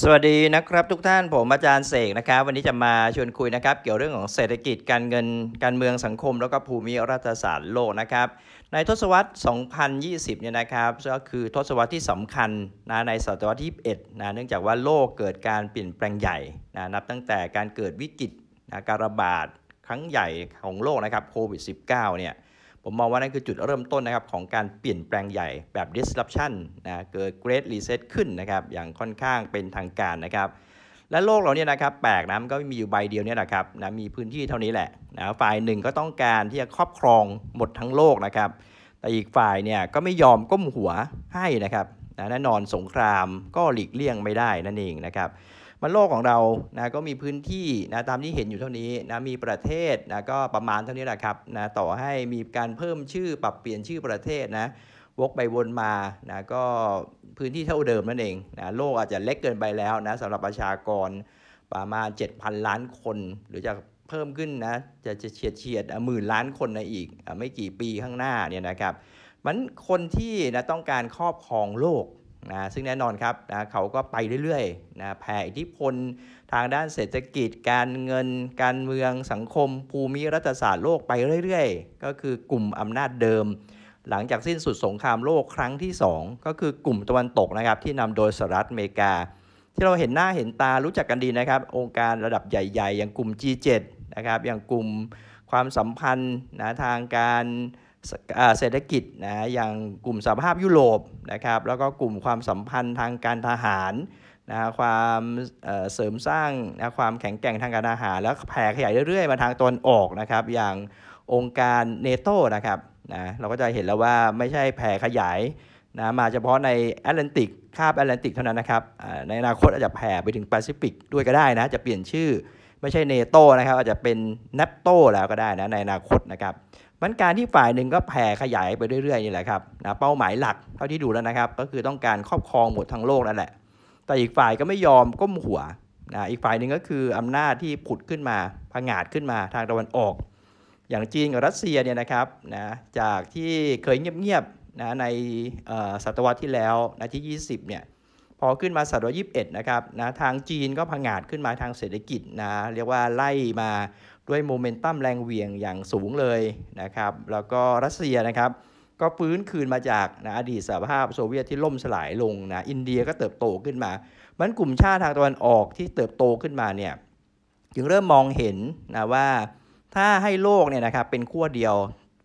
สวัสดีนะครับ ทุกท่านผมอาจารย์เสกนะครับ วันนี้จะมาชวนคุยนะครับ เกี่ยวเรื่องของเศรษฐกิจการเงินการเมืองสังคม แล้วก็ภูมิรัฐศาสตร์โลกนะครับในทศวรรษ 2020 เนี่ยนะครับก็คือทศวรรษที่สำคัญนะในศตวรรษที่ 21 นะเนื่องจากว่าโลกเกิดการเปลี่ยนแปลงใหญ่นะนับตั้งแต่การเกิดวิกฤตนะการระบาดครั้งใหญ่ของโลกนะครับโควิด -19 เนี่ยผมมองว่านั่นคือจุดเริ่มต้นนะครับของการเปลี่ยนแปลงใหญ่แบบ disruption นะ เกิด great reset ขึ้นนะครับ อย่างค่อนข้างเป็นทางการนะครับ และโลกเราเนี่ยนะครับแปลกนะมันก็มีอยู่ใบเดียวเนี่ยแหละครับ นะ มีพื้นที่เท่านี้แหละนะฝ่ายหนึ่งก็ต้องการที่จะครอบครองหมดทั้งโลกนะครับ แต่อีกฝ่ายเนี่ยก็ไม่ยอมก้มหัวให้นะครับนะแน่นอนสงครามก็หลีกเลี่ยงไม่ได้นั่นเองนะครับมันโลกของเรานะก็มีพื้นที่นะตามที่เห็นอยู่เท่านี้นะมีประเทศนะก็ประมาณเท่านี้แหละครับนะต่อให้มีการเพิ่มชื่อปรับเปลี่ยนชื่อประเทศนะวกไปวนมานะก็พื้นที่เท่าเดิมนั่นเองนะโลกอาจจะเล็กเกินไปแล้วนะสำหรับประชากรประมาณ7,000ล้านคน หรือจะเพิ่มขึ้นนะจะจะเฉียดเฉียดหมื่นล้านคนในอีกไม่กี่ปีข้างหน้าเนี่ยนะครับ มันคนที่นะต้องการครอบครองโลกนะซึ่งแน่นอนครับนะเขาก็ไปเรื่อยๆนะแผ่อิทธิพลทางด้านเศรษฐกิจ การเงิน การเมืองสังคมภูมิรัฐศาสตร์โลกไปเรื่อย ๆ ก็คือกลุ่มอำนาจเดิมหลังจากสิ้นสุดสงครามโลกครั้งที่ 2 ก็คือกลุ่มตะวันตกนะครับที่นำโดยสหรัฐอเมริกา ที่เราเห็นหน้าเห็นตารู้จักกันดีนะครับองค์การระดับใหญ่ๆ อย่างกลุ่ม G7 นะครับอย่างกลุ่มความสัมพันธ์นะทางการเศรษฐกิจนะอย่างกลุ่มสหภาพยุโรปนะครับ แล้วก็กลุ่มความสัมพันธ์ทางการทหารนะความเเสริมสร้างนะความแข็งแกร่งทางการทหาร แล้วแผ่ขยายเรื่อยๆมาทางตอนออกนะครับ อย่างองค์การเนโตนะครับนะเราก็จะเห็นแล้วว่าไม่ใช่แผ่ขยายนะมาเฉพาะในแอตแลนติกคาบแอตแลนติกเท่านั้นนะครับในอนาคตอาจจะแผ่ไปถึงแปซิฟิกด้วยก็ได้นะ จะเปลี่ยนชื่อไม่ใช่เนโตนะครับอาจจะเป็นเนปโตแล้วก็ได้นะในอนาคตนะครับมันการที่ฝ่ายหนึ่งก็แผ่ขยายไปเรื่อยๆนี่แหละครับนะเป้าหมายหลักเท่าที่ดูแล้วนะครับ ก็คือต้องการครอบครองหมดทั้งโลกนั่นแหละแต่อีกฝ่ายก็ไม่ยอมก้มหัวนะอีกฝ่ายหนึ่งก็คืออำนาจที่ผุดขึ้นมาพังาดขึ้นมาทางตะวันออก อย่างจีนกับรัสเซียเนี่ยนะครับนะจากที่เคยเงียบๆนะในศตวรรษที่แล้วนะที่ 20เนี่ยพอขึ้นมาศตวรรษ21 นะครับนะทางจีนก็พังาดขึ้นมาทางเศรษฐกิจนะเรียกว่าไล่มาด้วยโมเมนตัมแรงเหวี่ยงอย่างสูงเลยนะครับแล้วก็รัสเซียนะครับ ก็ฟื้นคืนมาจากนะอดีตสหภาพโซเวียตที่ล่มสลายลงนะอินเดียก็เติบโตขึ้นมา มันกลุ่มชาติทางตะวันออกที่เติบโตขึ้นมาเนี่ยจึงเริ่มมองเห็นนะว่าถ้าให้โลกเนี่ยนะครับเป็นขั้วเดียว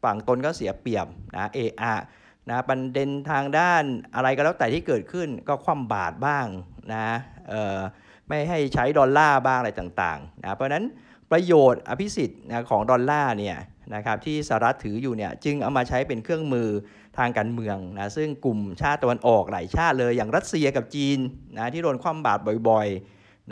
ฝั่งตนก็เสียเปรียบนะเออานะประเด็นทางด้านอะไรก็แล้วแต่ที่เกิดขึ้นก็คว่ำบาตรบ้างนะไม่ให้ใช้ดอลลาร์บ้างอะไรต่างๆนะเพราะนั้นประโยชน์อภิสิทธิ์นะของดอลลาร์เนี่ยนะครับที่สหรัฐถืออยู่เนี่ยจึงเอามาใช้เป็นเครื่องมือทางการเมืองนะซึ่งกลุ่มชาติตะวันออกหลายชาติเลยอย่างรัสเซียกับจีนนะที่โดนคว่ำบาตรบ่อยๆ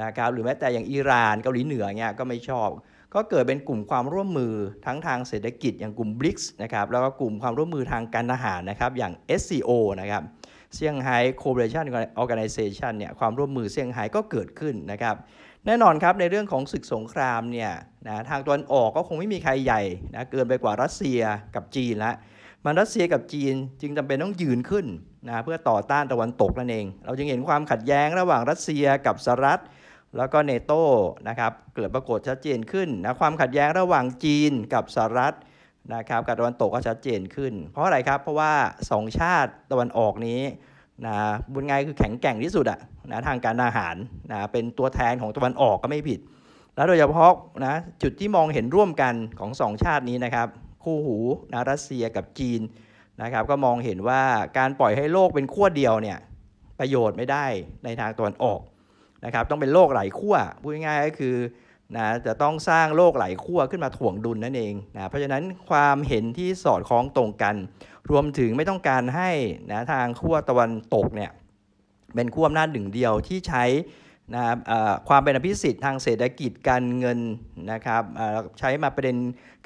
นะครับ หรือแม้แต่อย่างอิหร่านเกาหลีเหนือเนี่ยก็ไม่ชอบ ก็เกิดเป็นกลุ่มความร่วมมือทั้งทางเศรษฐกิจอย่างกลุ่มบริกส์นะครับ แล้วก็กลุ่มความร่วมมือทางการทหารนะครับอย่าง SCO นะครับเซี่ยงไฮ้โค o p e r a t i อ n o r g a เ i ชันเนี่ยความร่วมมือเซี่ยงไฮ้ก็เกิดขึ้นนะครับแน่นอนครับในเรื่องของศึกสงครามเนี่ยนะทางตะวันออกก็คงไม่มีใครใหญ่นะเกินไปกว่ารัสเซียกับจีนละ มันรัสเซียกับจีนจึงจำเป็นต้องยืนขึ้นนะเพื่อต่อต้านตะวันตกนั่นเอง เราจึงเห็นความขัดแย้งระหว่างรัสเซียกับสหรัฐแล้วก็เนโต้นะครับเกิดปรากฏชัดเจนขึ้นนะความขัดแย้งระหว่างจีนกับสหรัฐนะครับกับตะวันตกก็ชัดเจนขึ้น เพราะอะไรครับเพราะว่าสองชาติตะวันออกนี้นะบุญไงคือแข็งแกร่งที่สุดอะนะทางการอาหารนะเป็นตัวแทนของตะวันออกก็ไม่ผิด แล้วโดยเฉพาะนะจุดที่มองเห็นร่วมกันของสองชาตินี้นะครับคู่หูนะรัสเซียกับจีนนะครับก็มองเห็นว่าการปล่อยให้โลกเป็นขั้วเดียวเนี่ยประโยชน์ไม่ได้ในทางตะวันออกนะครับต้องเป็นโลกไหลขั้วพูดง่ายๆก็คือนะจะต้องสร้างโลกไหลขั้วขึ้นมาถ่วงดุลนนั่นเองนะเพราะฉะนั้นความเห็นที่สอดคล้องตรงกัน รวมถึงไม่ต้องการให้นะทางขั้วตะวันตกเนี่ยเป็นขั้วอำนาจหนึ่งเดียวที่ใช้นะครับความเป็นอภิสิทธิ์ทางเศรษฐกิจการเงินนะครับใช้มาประเด็น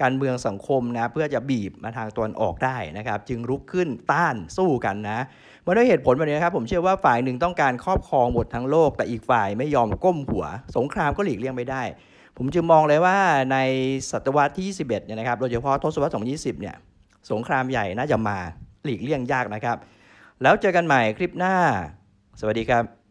การเมืองสังคมนะเพื่อจะบีบมาทางตอนออกได้นะครับ จึงรุกขึ้นต้านสู้กันนะมาด้วยเหตุผลแบบนี้ครับผมเชื่อว่าฝ่ายหนึ่งต้องการครอบครองหมดทั้งโลก แต่อีกฝ่ายไม่ยอมก้มหัว สงครามก็หลีกเลี่ยงไม่ได้ ผมจึงมองเลยว่าในศตวรรษที่21เนี่ยนะครับโดยเฉพาะทศวรรษ2020เนี่ยสงครามใหญ่น่าจะมาหลีกเลี่ยงยากนะครับ แล้วเจอกันใหม่คลิปหน้า สวัสดีครับ